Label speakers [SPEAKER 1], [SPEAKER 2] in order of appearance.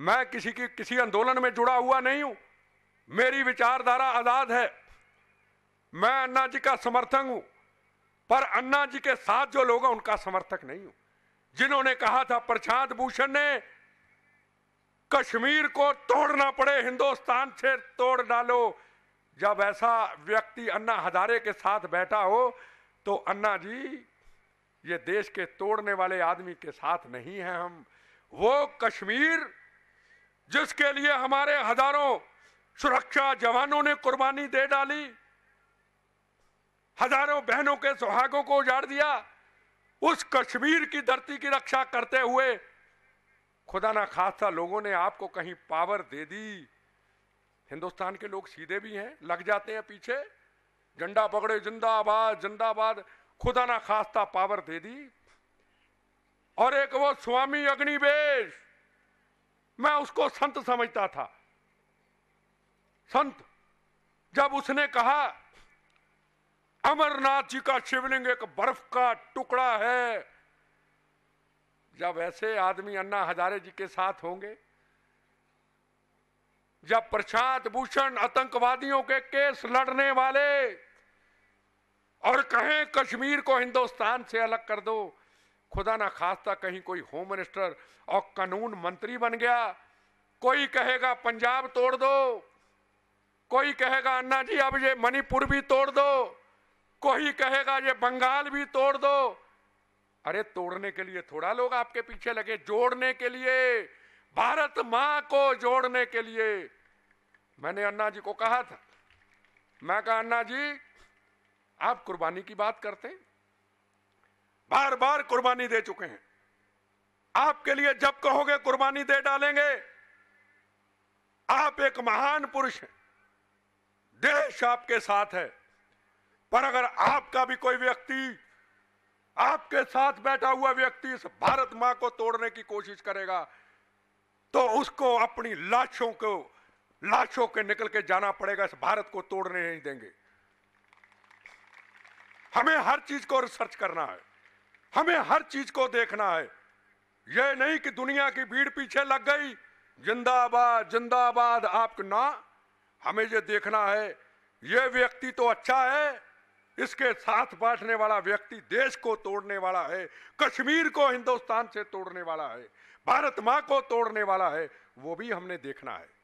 [SPEAKER 1] मैं किसी की किसी आंदोलन में जुड़ा हुआ नहीं हूं मेरी विचारधारा आजाद है मैं अन्ना जी का समर्थक हूं पर अन्ना जी के साथ जो लोग हैं उनका समर्थक नहीं हूं जिन्होंने कहा था प्रशांत भूषण ने कश्मीर को तोड़ना पड़े हिंदुस्तान से तोड़ डालो जब ऐसा व्यक्ति अन्ना हजारे के साथ बैठा हो तो अन्ना जी ये देश के तोड़ने वाले आदमी के साथ नहीं है हम वो कश्मीर जिसके लिए हमारे हजारों सुरक्षा जवानों ने कुर्बानी दे डाली हजारों बहनों के सुहागों को उजाड़ दिया उस कश्मीर की धरती की रक्षा करते हुए खुदा ना खासा लोगों ने आपको कहीं पावर दे दी हिंदुस्तान के लोग सीधे भी हैं लग जाते हैं पीछे झंडा पकड़े जिंदाबाद जिंदाबाद खुदा ना खास्ता पावर दे दी और एक वो स्वामी अग्निवेश मैं उसको संत समझता था संत जब उसने कहा अमरनाथ जी का शिवलिंग एक बर्फ का टुकड़ा है जब ऐसे आदमी अन्ना हजारे जी के साथ होंगे जब प्रशांत भूषण आतंकवादियों के केस लड़ने वाले और कहें कश्मीर को हिंदुस्तान से अलग कर दो खुदा ना खासता कहीं कोई होम मिनिस्टर और कानून मंत्री बन गया कोई कहेगा पंजाब तोड़ दो कोई कहेगा अन्ना जी अब ये मणिपुर भी तोड़ दो कोई कहेगा ये बंगाल भी तोड़ दो अरे तोड़ने के लिए थोड़ा लोग आपके पीछे लगे जोड़ने के लिए भारत मां को जोड़ने के लिए मैंने अन्ना जी को कहा था मैं कहा अन्ना जी आप कुर्बानी की बात करते बार बार कुर्बानी दे चुके हैं आपके लिए जब कहोगे कुर्बानी दे डालेंगे आप एक महान पुरुष हैं देश आपके साथ है पर अगर आपका भी कोई व्यक्ति आपके साथ बैठा हुआ व्यक्ति इस भारत मां को तोड़ने की कोशिश करेगा तो उसको अपनी लाशों को लाशों के निकल के जाना पड़ेगा इस भारत को तोड़ने नहीं देंगे हमें हर चीज को रिसर्च करना है हमें हर चीज को देखना है यह नहीं कि दुनिया की भीड़ पीछे लग गई जिंदाबाद जिंदाबाद आप ना हमें यह देखना है यह व्यक्ति तो अच्छा है इसके साथ बांटने वाला व्यक्ति देश को तोड़ने वाला है कश्मीर को हिंदुस्तान से तोड़ने वाला है भारत माँ को तोड़ने वाला है वो भी हमने देखना है